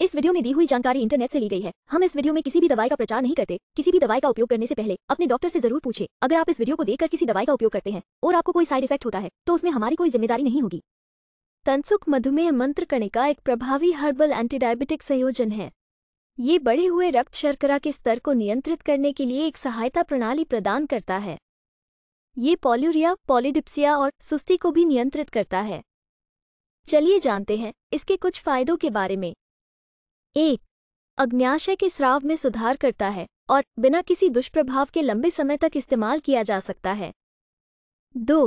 इस वीडियो में दी हुई जानकारी इंटरनेट से ली गई है हम इस वीडियो में किसी भी दवाई का प्रचार नहीं करते किसी भी दवाई का उपयोग करने से पहले अपने डॉक्टर से जरूर पूछे अगर आप इस वीडियो को देखकर किसी दवाई का उपयोग करते हैं और आपको कोई साइड इफेक्ट होता है तो उसमें हमारी कोई जिम्मेदारी नहीं होगी तनसुक मधुमेह मंत्र कणिका एक प्रभावी हर्बल एंटीडायबिटिक संयोजन है ये बढ़े हुए रक्त शर्करा के स्तर को नियंत्रित करने के लिए एक सहायता प्रणाली प्रदान करता है ये पॉल्यूरिया पॉलीडिप्सिया और सुस्ती को भी नियंत्रित करता है चलिए जानते हैं इसके कुछ फायदों के बारे में एक अग्न्याशय के स्राव में सुधार करता है और बिना किसी दुष्प्रभाव के लंबे समय तक इस्तेमाल किया जा सकता है दो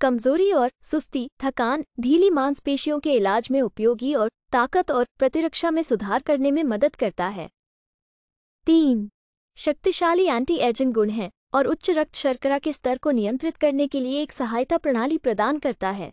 कमजोरी और सुस्ती थकान ढीली मांसपेशियों के इलाज में उपयोगी और ताकत और प्रतिरक्षा में सुधार करने में मदद करता है तीन शक्तिशाली एंटी एजिंग गुण हैं और उच्च रक्त शर्करा के स्तर को नियंत्रित करने के लिए एक सहायता प्रणाली प्रदान करता है